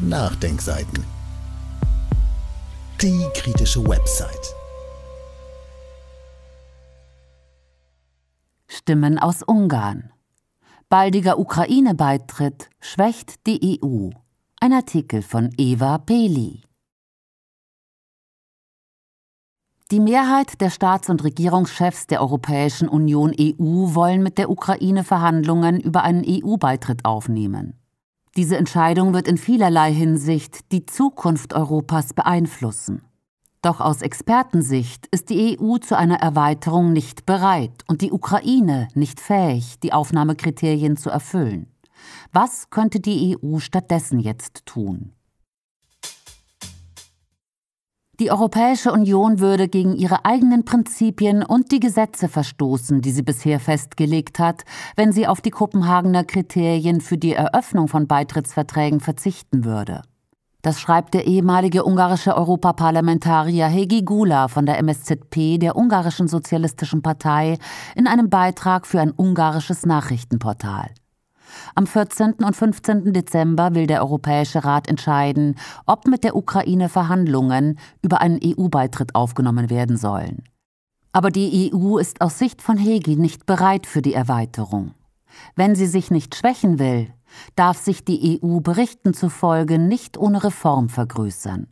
Nachdenkseiten. Die kritische Website. Stimmen aus Ungarn. Baldiger Ukraine-Beitritt schwächt die EU. Ein Artikel von Eva Peli. Die Mehrheit der Staats- und Regierungschefs der Europäischen Union EU wollen mit der Ukraine Verhandlungen über einen EU-Beitritt aufnehmen. Diese Entscheidung wird in vielerlei Hinsicht die Zukunft Europas beeinflussen. Doch aus Expertensicht ist die EU zu einer Erweiterung nicht bereit und die Ukraine nicht fähig, die Aufnahmekriterien zu erfüllen. Was könnte die EU stattdessen jetzt tun? Die Europäische Union würde gegen ihre eigenen Prinzipien und die Gesetze verstoßen, die sie bisher festgelegt hat, wenn sie auf die Kopenhagener Kriterien für die Eröffnung von Beitrittsverträgen verzichten würde. Das schreibt der ehemalige ungarische Europaparlamentarier Hegi Gula von der MSZP, der Ungarischen Sozialistischen Partei, in einem Beitrag für ein ungarisches Nachrichtenportal. Am 14. und 15. Dezember will der Europäische Rat entscheiden, ob mit der Ukraine Verhandlungen über einen EU-Beitritt aufgenommen werden sollen. Aber die EU ist aus Sicht von Hegel nicht bereit für die Erweiterung. Wenn sie sich nicht schwächen will, darf sich die EU Berichten zufolge nicht ohne Reform vergrößern.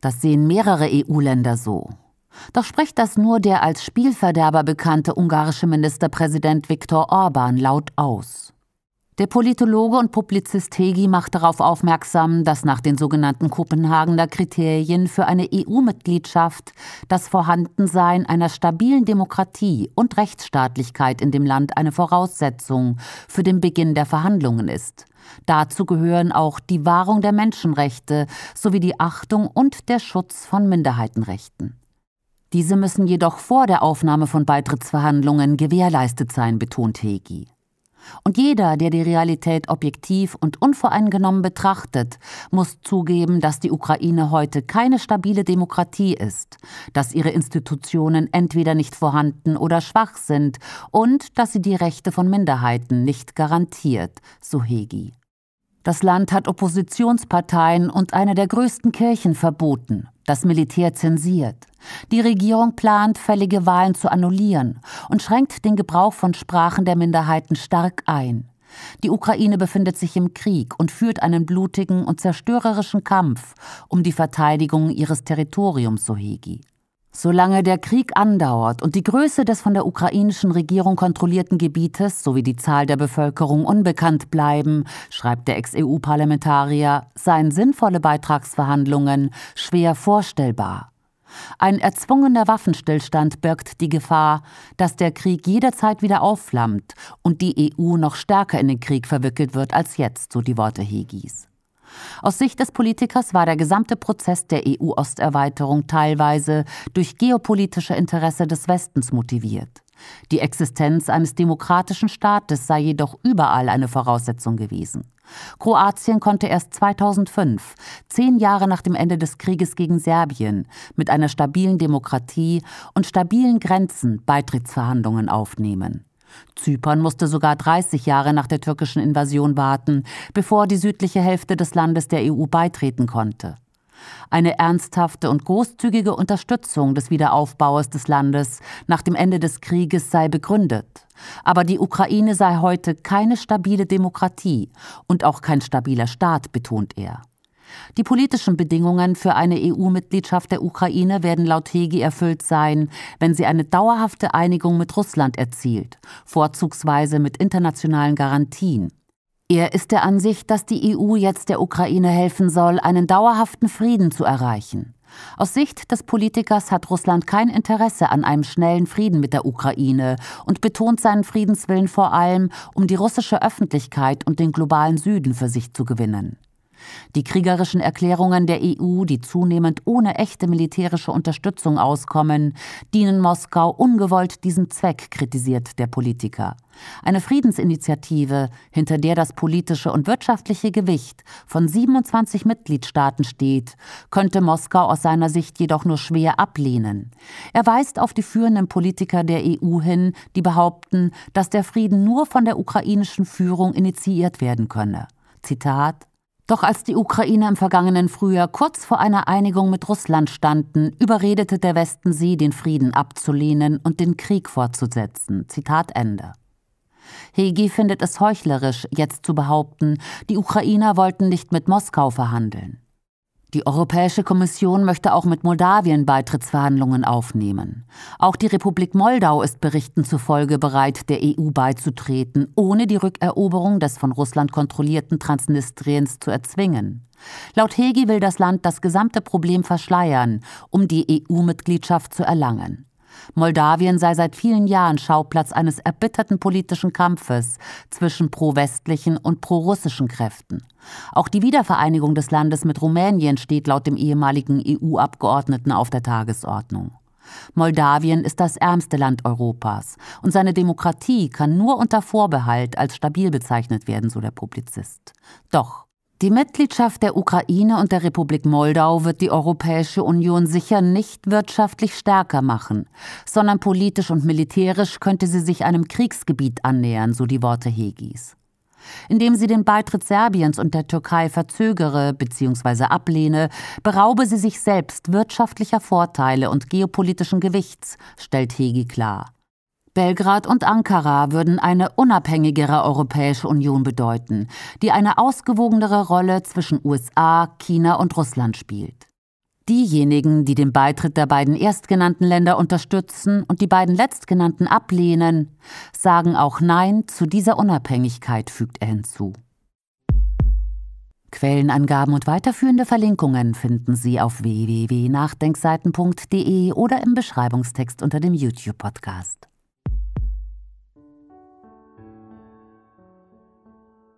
Das sehen mehrere EU-Länder so. Doch spricht das nur der als Spielverderber bekannte ungarische Ministerpräsident Viktor Orban laut aus. Der Politologe und Publizist Hegi macht darauf aufmerksam, dass nach den sogenannten Kopenhagener Kriterien für eine EU-Mitgliedschaft das Vorhandensein einer stabilen Demokratie und Rechtsstaatlichkeit in dem Land eine Voraussetzung für den Beginn der Verhandlungen ist. Dazu gehören auch die Wahrung der Menschenrechte sowie die Achtung und der Schutz von Minderheitenrechten. Diese müssen jedoch vor der Aufnahme von Beitrittsverhandlungen gewährleistet sein, betont Hegi. Und jeder, der die Realität objektiv und unvoreingenommen betrachtet, muss zugeben, dass die Ukraine heute keine stabile Demokratie ist, dass ihre Institutionen entweder nicht vorhanden oder schwach sind und dass sie die Rechte von Minderheiten nicht garantiert, so Hegi. Das Land hat Oppositionsparteien und eine der größten Kirchen verboten. Das Militär zensiert. Die Regierung plant, fällige Wahlen zu annullieren und schränkt den Gebrauch von Sprachen der Minderheiten stark ein. Die Ukraine befindet sich im Krieg und führt einen blutigen und zerstörerischen Kampf um die Verteidigung ihres Territoriums, so Hegi. Solange der Krieg andauert und die Größe des von der ukrainischen Regierung kontrollierten Gebietes sowie die Zahl der Bevölkerung unbekannt bleiben, schreibt der Ex-EU-Parlamentarier, seien sinnvolle Beitragsverhandlungen schwer vorstellbar. Ein erzwungener Waffenstillstand birgt die Gefahr, dass der Krieg jederzeit wieder aufflammt und die EU noch stärker in den Krieg verwickelt wird als jetzt, so die Worte Hegis. Aus Sicht des Politikers war der gesamte Prozess der EU-Osterweiterung teilweise durch geopolitische Interesse des Westens motiviert. Die Existenz eines demokratischen Staates sei jedoch überall eine Voraussetzung gewesen. Kroatien konnte erst 2005, zehn Jahre nach dem Ende des Krieges gegen Serbien, mit einer stabilen Demokratie und stabilen Grenzen Beitrittsverhandlungen aufnehmen. Zypern musste sogar 30 Jahre nach der türkischen Invasion warten, bevor die südliche Hälfte des Landes der EU beitreten konnte. Eine ernsthafte und großzügige Unterstützung des Wiederaufbaus des Landes nach dem Ende des Krieges sei begründet. Aber die Ukraine sei heute keine stabile Demokratie und auch kein stabiler Staat, betont er. Die politischen Bedingungen für eine EU-Mitgliedschaft der Ukraine werden laut Hegi erfüllt sein, wenn sie eine dauerhafte Einigung mit Russland erzielt, vorzugsweise mit internationalen Garantien. Er ist der Ansicht, dass die EU jetzt der Ukraine helfen soll, einen dauerhaften Frieden zu erreichen. Aus Sicht des Politikers hat Russland kein Interesse an einem schnellen Frieden mit der Ukraine und betont seinen Friedenswillen vor allem, um die russische Öffentlichkeit und den globalen Süden für sich zu gewinnen. Die kriegerischen Erklärungen der EU, die zunehmend ohne echte militärische Unterstützung auskommen, dienen Moskau ungewollt diesem Zweck, kritisiert der Politiker. Eine Friedensinitiative, hinter der das politische und wirtschaftliche Gewicht von 27 Mitgliedstaaten steht, könnte Moskau aus seiner Sicht jedoch nur schwer ablehnen. Er weist auf die führenden Politiker der EU hin, die behaupten, dass der Frieden nur von der ukrainischen Führung initiiert werden könne. Zitat doch als die Ukrainer im vergangenen Frühjahr kurz vor einer Einigung mit Russland standen, überredete der Westen sie, den Frieden abzulehnen und den Krieg fortzusetzen. Zitat Ende. Hegi findet es heuchlerisch, jetzt zu behaupten, die Ukrainer wollten nicht mit Moskau verhandeln. Die Europäische Kommission möchte auch mit Moldawien Beitrittsverhandlungen aufnehmen. Auch die Republik Moldau ist Berichten zufolge bereit, der EU beizutreten, ohne die Rückeroberung des von Russland kontrollierten Transnistriens zu erzwingen. Laut Hegi will das Land das gesamte Problem verschleiern, um die EU-Mitgliedschaft zu erlangen. Moldawien sei seit vielen Jahren Schauplatz eines erbitterten politischen Kampfes zwischen pro-westlichen und pro-russischen Kräften. Auch die Wiedervereinigung des Landes mit Rumänien steht laut dem ehemaligen EU-Abgeordneten auf der Tagesordnung. Moldawien ist das ärmste Land Europas und seine Demokratie kann nur unter Vorbehalt als stabil bezeichnet werden, so der Publizist. Doch die Mitgliedschaft der Ukraine und der Republik Moldau wird die Europäische Union sicher nicht wirtschaftlich stärker machen, sondern politisch und militärisch könnte sie sich einem Kriegsgebiet annähern, so die Worte Hegis. Indem sie den Beitritt Serbiens und der Türkei verzögere bzw. ablehne, beraube sie sich selbst wirtschaftlicher Vorteile und geopolitischen Gewichts, stellt Hegi klar. Belgrad und Ankara würden eine unabhängigere Europäische Union bedeuten, die eine ausgewogenere Rolle zwischen USA, China und Russland spielt. Diejenigen, die den Beitritt der beiden erstgenannten Länder unterstützen und die beiden letztgenannten ablehnen, sagen auch Nein zu dieser Unabhängigkeit, fügt er hinzu. Quellenangaben und weiterführende Verlinkungen finden Sie auf www.nachdenkseiten.de oder im Beschreibungstext unter dem YouTube-Podcast.